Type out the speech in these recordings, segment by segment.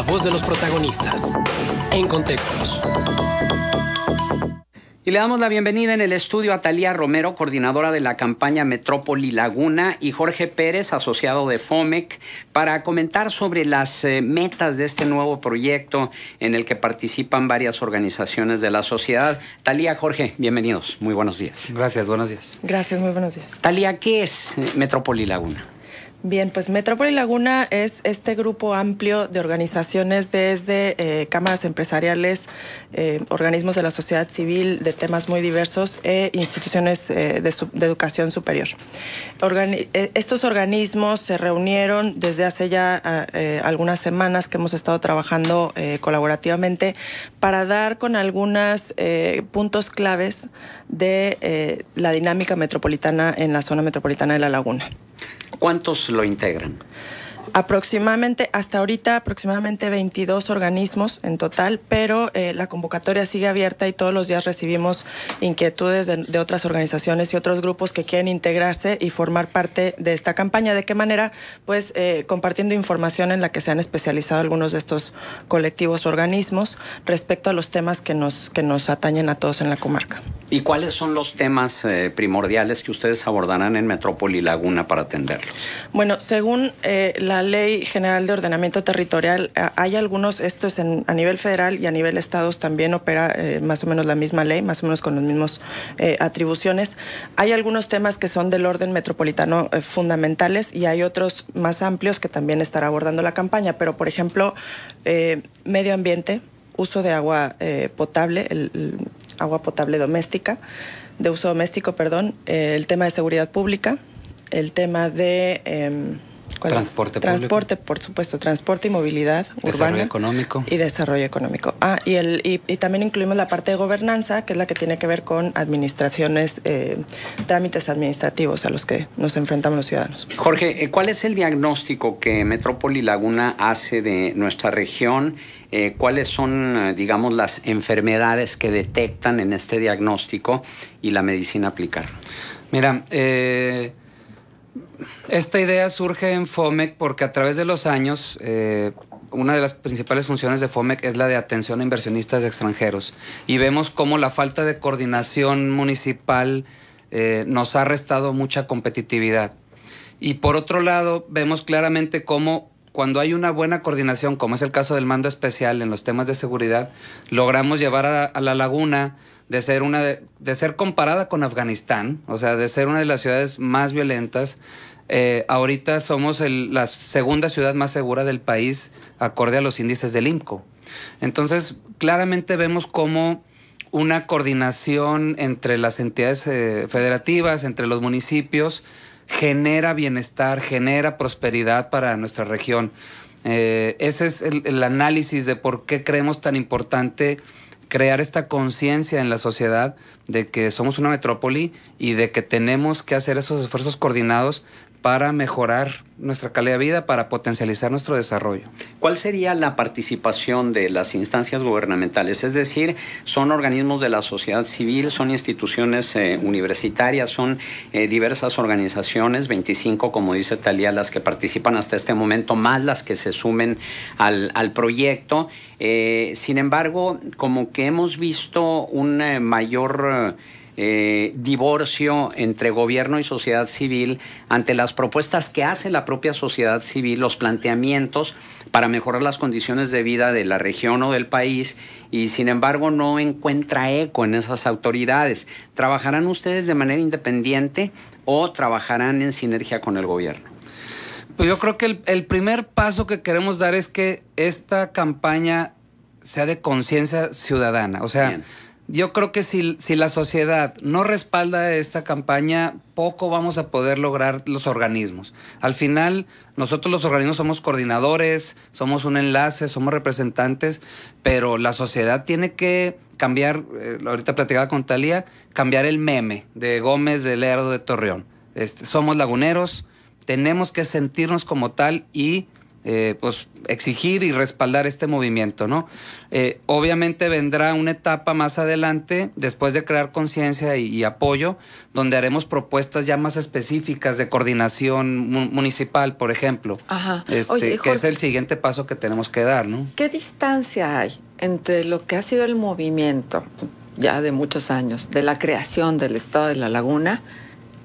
la voz de los protagonistas. En contextos. Y le damos la bienvenida en el estudio a Talía Romero, coordinadora de la campaña Metrópoli Laguna, y Jorge Pérez, asociado de FOMEC, para comentar sobre las eh, metas de este nuevo proyecto en el que participan varias organizaciones de la sociedad. Talía, Jorge, bienvenidos. Muy buenos días. Gracias, buenos días. Gracias, muy buenos días. Talía, ¿qué es eh, Metrópoli Laguna? Bien, pues Metrópoli Laguna es este grupo amplio de organizaciones desde eh, cámaras empresariales, eh, organismos de la sociedad civil, de temas muy diversos e instituciones eh, de, educación superior. estos organismos se reunieron desde hace ya ah, algunas semanas que hemos estado trabajando colaborativamente para dar con algunos puntos claves de la dinámica metropolitana en la zona metropolitana de La Laguna. ¿Cuántos lo integran? Aproximadamente, hasta ahorita aproximadamente 22 organismos en total, pero eh, la convocatoria sigue abierta y todos los días recibimos inquietudes de, otras organizaciones y otros grupos que quieren integrarse y formar parte de esta campaña. ¿De qué manera? Pues eh, compartiendo información en la que se han especializado algunos de estos colectivos organismos respecto a los temas que nos, que nos atañen a todos en la comarca. ¿Y cuáles son los temas eh, primordiales que ustedes abordarán en Metrópoli Laguna para atenderlos? Bueno, según la Ley General de Ordenamiento Territorial eh, hay algunos, esto es en, a nivel federal y a nivel estados también opera eh, más o menos la misma ley, más o menos con los mismos eh, atribuciones. Hay algunos temas que son del orden metropolitano fundamentales y hay otros más amplios que también estará abordando la campaña, pero por ejemplo, medio ambiente, uso de agua potable, el agua potable doméstica, de uso doméstico, perdón, el tema de seguridad pública, el tema de em, transporte Transporte, por supuesto, transporte y movilidad urbana. económico. Y desarrollo económico. Ah, y, el, también incluimos la parte de gobernanza, que es la que tiene que ver con administraciones, eh, trámites administrativos a los que nos enfrentamos los ciudadanos. Jorge, eh, ¿cuál es el diagnóstico que Metrópoli Laguna hace de nuestra región? Eh, cuáles son, digamos, las enfermedades que detectan en este diagnóstico y la medicina aplicar. Mira, esta idea surge en FOMEC porque a través de los años eh, una de las principales funciones de FOMEC es la de atención a inversionistas extranjeros y vemos cómo la falta de coordinación municipal eh, nos ha restado mucha competitividad. Y por otro lado, vemos claramente cómo cuando hay una buena coordinación, como es el caso del mando especial en los temas de seguridad, logramos llevar a, la laguna de ser, una de, ser comparada con Afganistán, o sea, de ser una de las ciudades más violentas. Eh, ahorita somos la segunda ciudad más segura del país, acorde a los índices del IMCO. Entonces, claramente vemos cómo una coordinación entre las entidades eh, federativas, entre los municipios, genera bienestar, genera prosperidad para nuestra región. Eh, ese es el, análisis de por qué creemos tan importante crear esta conciencia en la sociedad de que somos una metrópoli y de que tenemos que hacer esos esfuerzos coordinados para mejorar nuestra calidad de vida, para potencializar nuestro desarrollo. ¿Cuál sería la participación de las instancias gubernamentales? Es decir, son organismos de la sociedad civil, son instituciones eh, universitarias, son eh, diversas organizaciones, 25 como dice Talía, las que participan hasta este momento, más las que se sumen al, proyecto. Eh, sin embargo, como que hemos visto un mayor... Eh, divorcio entre gobierno y sociedad civil ante las propuestas que hace la propia sociedad civil, los planteamientos para mejorar las condiciones de vida de la región o del país y sin embargo no encuentra eco en esas autoridades. ¿Trabajarán ustedes de manera independiente o trabajarán en sinergia con el gobierno? Pues yo creo que el, primer paso que queremos dar es que esta campaña sea de conciencia ciudadana. O sea, yo creo que si, la sociedad no respalda esta campaña, poco vamos a poder lograr los organismos. Al final, nosotros los organismos somos coordinadores, somos un enlace, somos representantes, pero la sociedad tiene que cambiar, eh, ahorita platicaba con Talía, cambiar el meme de Gómez, de Lerdo, de Torreón. Este, somos laguneros, tenemos que sentirnos como tal y eh, pues, exigir y respaldar este movimiento, ¿no? Eh, obviamente vendrá una etapa más adelante, después de crear conciencia y, apoyo, donde haremos propuestas ya más específicas de coordinación municipal, por ejemplo. Ajá. Este, que es el siguiente paso que tenemos que dar, ¿no? ¿Qué distancia hay entre lo que ha sido el movimiento ya de muchos años, de la creación del Estado de la Laguna?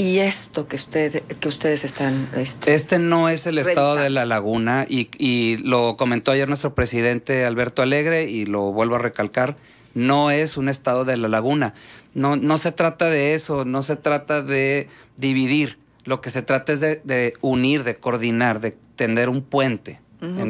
Y esto que, usted, que ustedes están... Este, este no es el estado de la laguna y, y, lo comentó ayer nuestro presidente Alberto Alegre y lo vuelvo a recalcar, no es un estado de la laguna. No, no se trata de eso, no se trata de dividir, lo que se trata es de, de unir, de coordinar, de tender un puente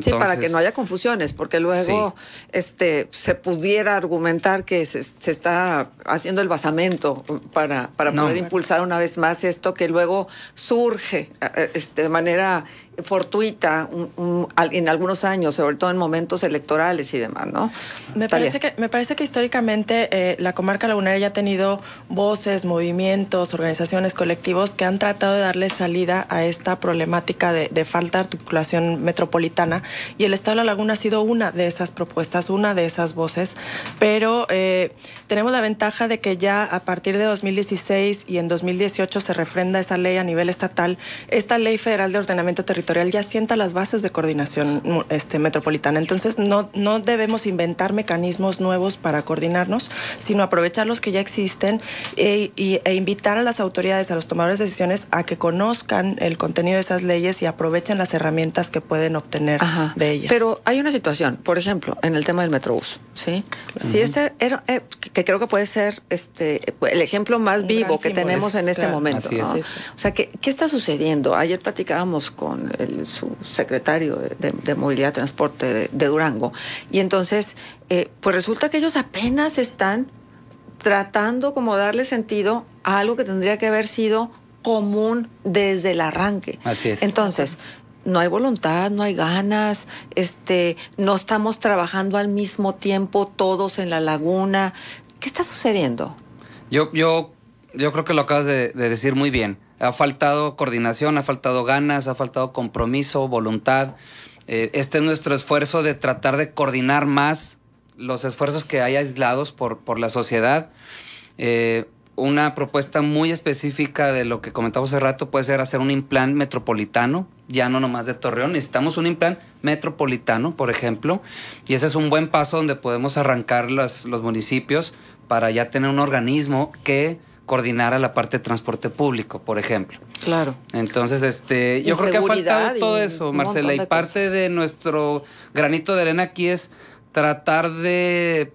sí, para que no haya confusiones, porque luego este, se pudiera argumentar que se, está haciendo el basamento para, para poder impulsar una vez más esto que luego surge eh, este, de manera fortuita en algunos años, sobre todo en momentos electorales y demás, ¿no? Me, parece que, me parece que históricamente eh, la comarca lagunera ya ha tenido voces, movimientos, organizaciones, colectivos que han tratado de darle salida a esta problemática de, falta de articulación metropolitana y el Estado de la Laguna ha sido una de esas propuestas, una de esas voces, pero eh, tenemos la ventaja de que ya a partir de 2016 y en 2018 se refrenda esa ley a nivel estatal, esta ley federal de ordenamiento territorial ya sienta las bases de coordinación este, metropolitana. Entonces, no, no debemos inventar mecanismos nuevos para coordinarnos, sino aprovechar los que ya existen e, e, invitar a las autoridades, a los tomadores de decisiones, a que conozcan el contenido de esas leyes y aprovechen las herramientas que pueden obtener de ellas. Pero hay una situación, por ejemplo, en el tema del metrobús, ¿sí? Si ese eh, que creo que puede ser este el ejemplo más vivo que tenemos en este momento. O sea, ¿qué, ¿qué está sucediendo? Ayer platicábamos con el subsecretario de, de Movilidad y Transporte de, Durango. Y entonces, eh, pues resulta que ellos apenas están tratando como darle sentido a algo que tendría que haber sido común desde el arranque. Así es. Entonces, no hay voluntad, no hay ganas, este, no estamos trabajando al mismo tiempo todos en la laguna. ¿Qué está sucediendo? Yo, yo, yo creo que lo acabas de decir muy bien. Ha faltado coordinación, ha faltado ganas, ha faltado compromiso, voluntad. Eh, este es nuestro esfuerzo de tratar de coordinar más los esfuerzos que hay aislados por, la sociedad. Eh, una propuesta muy específica de lo que comentamos hace rato puede ser hacer un implant metropolitano, ya no nomás de Torreón. Necesitamos un implant metropolitano, por ejemplo, y ese es un buen paso donde podemos arrancar los municipios para ya tener un organismo que coordinar a la parte de transporte público, por ejemplo. Claro. Entonces, este, yo creo que ha faltado todo eso, Marcela, y parte de nuestro granito de arena aquí es tratar de,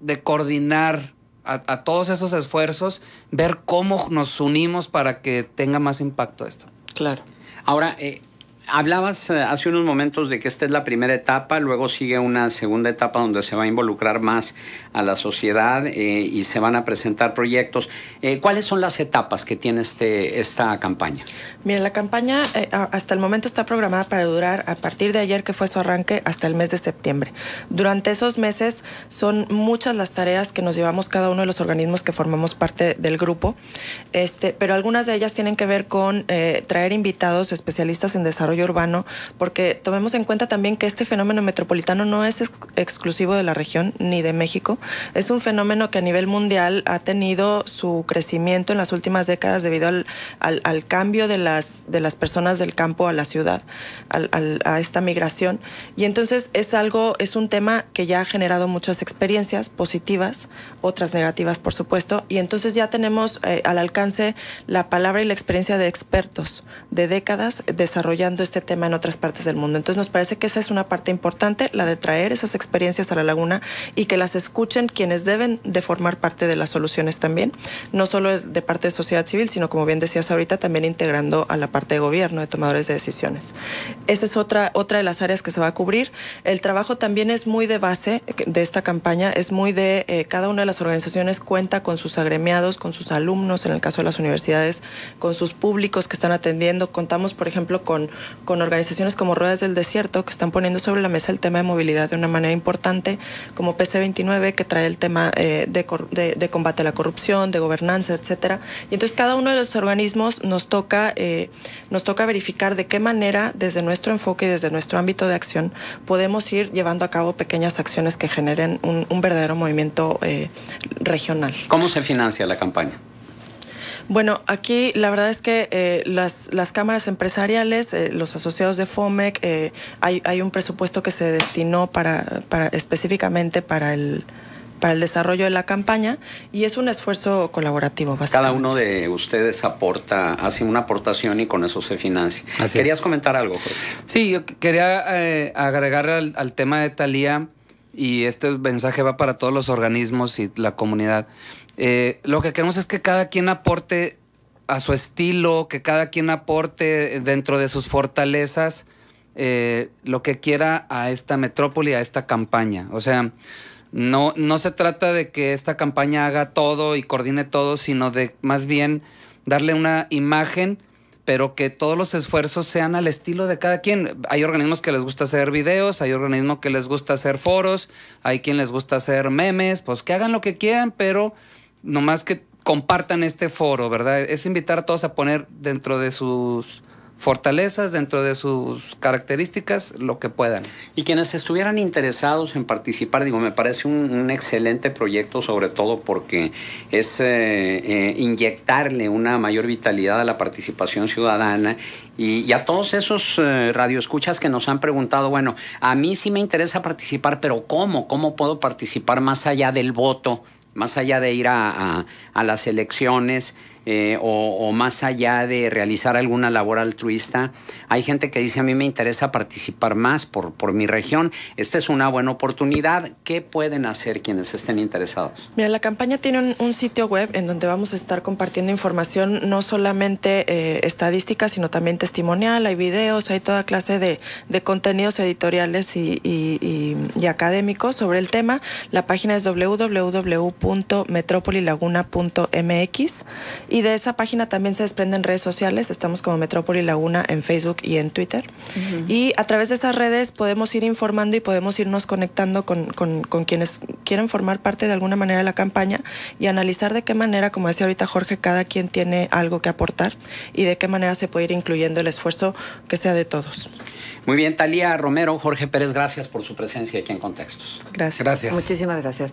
de coordinar a, a, todos esos esfuerzos, ver cómo nos unimos para que tenga más impacto esto. Claro. Ahora, eh, Hablabas eh, hace unos momentos de que esta es la primera etapa, luego sigue una segunda etapa donde se va a involucrar más a la sociedad eh, y se van a presentar proyectos. Eh, ¿Cuáles son las etapas que tiene este, esta campaña? Mira, la campaña hasta el momento está programada para durar a partir de ayer que fue su arranque hasta el mes de septiembre. Durante esos meses son muchas las tareas que nos llevamos cada uno de los organismos que formamos parte del grupo, este, pero algunas de ellas tienen que ver con traer invitados especialistas en desarrollo urbano, porque tomemos en cuenta también que este fenómeno metropolitano no es exclusivo de la región ni de México, es un fenómeno que a nivel mundial ha tenido su crecimiento en las últimas décadas debido al, al, cambio de las, de las personas del campo a la ciudad, a esta migración. Y entonces es algo, es un tema que ya ha generado muchas experiencias positivas, otras negativas por supuesto, y entonces ya tenemos eh, al alcance la palabra y la experiencia de expertos de décadas desarrollando este tema en otras partes del mundo. Entonces nos parece que esa es una parte importante, la de traer esas experiencias a la laguna y que las escuchen quienes deben de formar parte de las soluciones también, no solo de parte de sociedad civil, sino como bien decías ahorita, también integrando a la parte de gobierno, de tomadores de decisiones. Esa es otra, otra de las áreas que se va a cubrir. El trabajo también es muy de base de esta campaña, es muy de eh, cada una de las organizaciones cuenta con sus agremiados, con sus alumnos, en el caso de las universidades, con sus públicos que están atendiendo. Contamos, por ejemplo, con con organizaciones como Ruedas del Desierto, que están poniendo sobre la mesa el tema de movilidad de una manera importante, como PC29, que trae el tema eh, de, combate a la corrupción, de gobernanza, etcétera. Y entonces cada uno de los organismos nos toca, eh, nos toca verificar de qué manera, desde nuestro enfoque y desde nuestro ámbito de acción, podemos ir llevando a cabo pequeñas acciones que generen un, verdadero movimiento eh, regional. ¿Cómo se financia la campaña? Bueno, aquí la verdad es que eh, las, las, cámaras empresariales, eh, los asociados de FOMEC, eh, hay, un presupuesto que se destinó para, específicamente para el para el desarrollo de la campaña y es un esfuerzo colaborativo. Cada uno de ustedes aporta, hace una aportación y con eso se financia. ¿Querías comentar algo, Jorge? Sí, yo quería agregar al, al tema de Talía y este mensaje va para todos los organismos y la comunidad. Eh, lo que queremos es que cada quien aporte a su estilo, que cada quien aporte dentro de sus fortalezas eh, lo que quiera a esta metrópoli, a esta campaña. O sea, no, no se trata de que esta campaña haga todo y coordine todo, sino de más bien darle una imagen pero que todos los esfuerzos sean al estilo de cada quien. Hay organismos que les gusta hacer videos, hay organismos que les gusta hacer foros, hay quien les gusta hacer memes, pues que hagan lo que quieran, pero nomás que compartan este foro, ¿verdad? Es invitar a todos a poner dentro de sus fortalezas, dentro de sus características, lo que puedan. Y quienes estuvieran interesados en participar, digo, me parece un, excelente proyecto, sobre todo porque es eh, eh, inyectarle una mayor vitalidad a la participación ciudadana y, a todos esos eh, radioescuchas que nos han preguntado, bueno, a mí sí me interesa participar, pero ¿cómo? ¿Cómo puedo participar más allá del voto, más allá de ir a las elecciones? Eh, o, más allá de realizar alguna labor altruista, hay gente que dice a mí me interesa participar más por, por mi región. Esta es una buena oportunidad. ¿Qué pueden hacer quienes estén interesados? Mira, la campaña tiene un, sitio web en donde vamos a estar compartiendo información no solamente eh, estadística, sino también testimonial. Hay videos, hay toda clase de, contenidos editoriales y, y, académicos sobre el tema. La página es www.metropolilaguna.mx y de esa página también se desprenden redes sociales. Estamos como Metrópoli Laguna en Facebook y en Twitter. Y a través de esas redes podemos ir informando y podemos irnos conectando con, quienes quieren formar parte de alguna manera de la campaña y analizar de qué manera, como decía ahorita Jorge, cada quien tiene algo que aportar y de qué manera se puede ir incluyendo el esfuerzo que sea de todos. Muy bien, Talía Romero, Jorge Pérez, gracias por su presencia aquí en Contextos. Gracias. Muchísimas gracias.